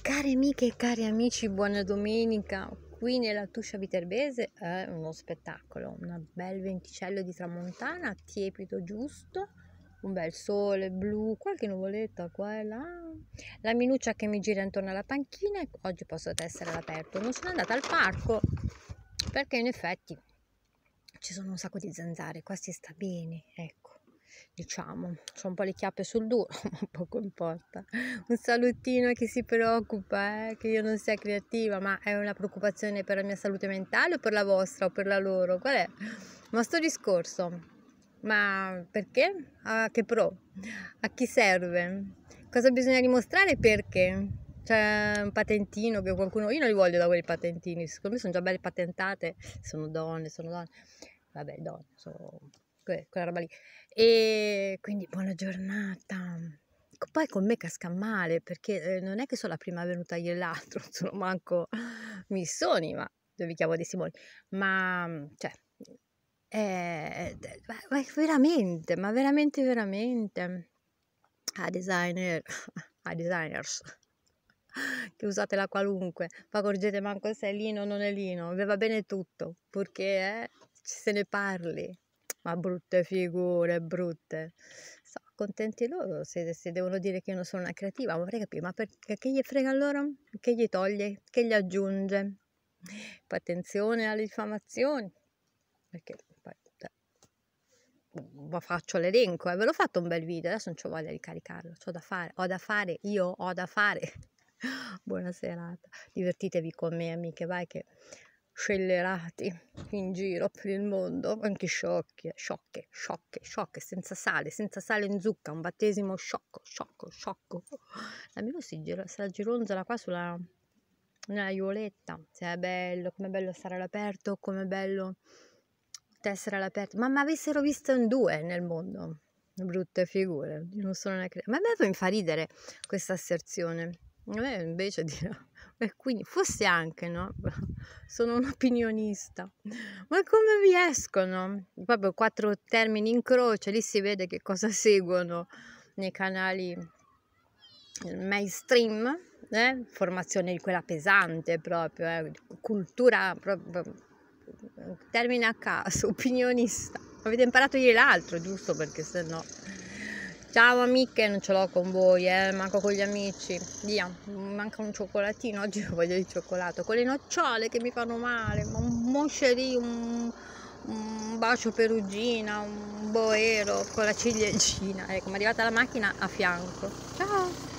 Cari amiche e cari amici, buona domenica. Qui nella Tuscia Viterbese è uno spettacolo, un bel venticello di tramontana, tiepido giusto, un bel sole blu, qualche nuvoletta qua e là. La minuccia che mi gira intorno alla panchina oggi posso essere all'aperto. Non sono andata al parco perché in effetti ci sono un sacco di zanzare, qua si sta bene, ecco diciamo, sono un po' le chiappe sul duro, ma poco importa. Un salutino a chi si preoccupa, eh, che io non sia creativa, ma è una preoccupazione per la mia salute mentale o per la vostra o per la loro? Qual è? Ma sto discorso, ma perché? A che pro? A chi serve? Cosa bisogna dimostrare perché? C'è un patentino che qualcuno... Io non li voglio da quei patentini, secondo me sono già belle patentate, sono donne, sono donne. Vabbè, donne, sono quella roba lì. E quindi buona giornata. Poi con me casca male perché eh, non è che sono la prima venuta io e l'altro, sono manco Missoni, ma dove vi chiamo di Simone. ma cioè, eh, ma veramente, ma veramente, veramente, a designer, a designers, che usatela qualunque, ma accorgete manco se è lino o non è lino, vi va bene tutto, purché eh, se ne parli, ma brutte figure, brutte. So, contenti loro se, se, devono dire che io non sono una creativa, ma vorrei capire, ma perché, che gli frega loro? Che gli toglie? Che gli aggiunge? Poi attenzione alle diffamazioni, perché poi cioè, faccio l'elenco, eh. ve l'ho fatto un bel video, adesso non ho voglia di caricarlo, ho da fare, ho da fare, io ho da fare. Buona serata, divertitevi con me amiche, vai che scellerati in giro per il mondo, anche sciocche, sciocche, sciocche, sciocche, senza sale, senza sale in zucca, un battesimo sciocco, sciocco, sciocco. Almeno si gira, se la gironzola qua sulla nella ioletta, se è bello, com'è bello stare all'aperto, com'è bello essere all'aperto. Ma mi avessero visto in due nel mondo, brutte figure, non sono neanche... cre- Ma a me fa ridere questa asserzione eh, invece di no. E quindi forse anche no, sono un opinionista. Ma come vi escono? Proprio quattro termini in croce, lì si vede che cosa seguono nei canali eh, mainstream, eh? formazione di quella pesante proprio, eh? cultura proprio, termine a caso, opinionista. Avete imparato ieri l'altro, giusto? Perché se no... Ciao amiche, non ce l'ho con voi, eh, manco con gli amici. Via, manca un cioccolatino, oggi voglio il cioccolato. Con le nocciole che mi fanno male, un moscerì, un, un, bacio perugina, un boero con la ciliegina. Ecco, mi è arrivata la macchina a fianco. Ciao!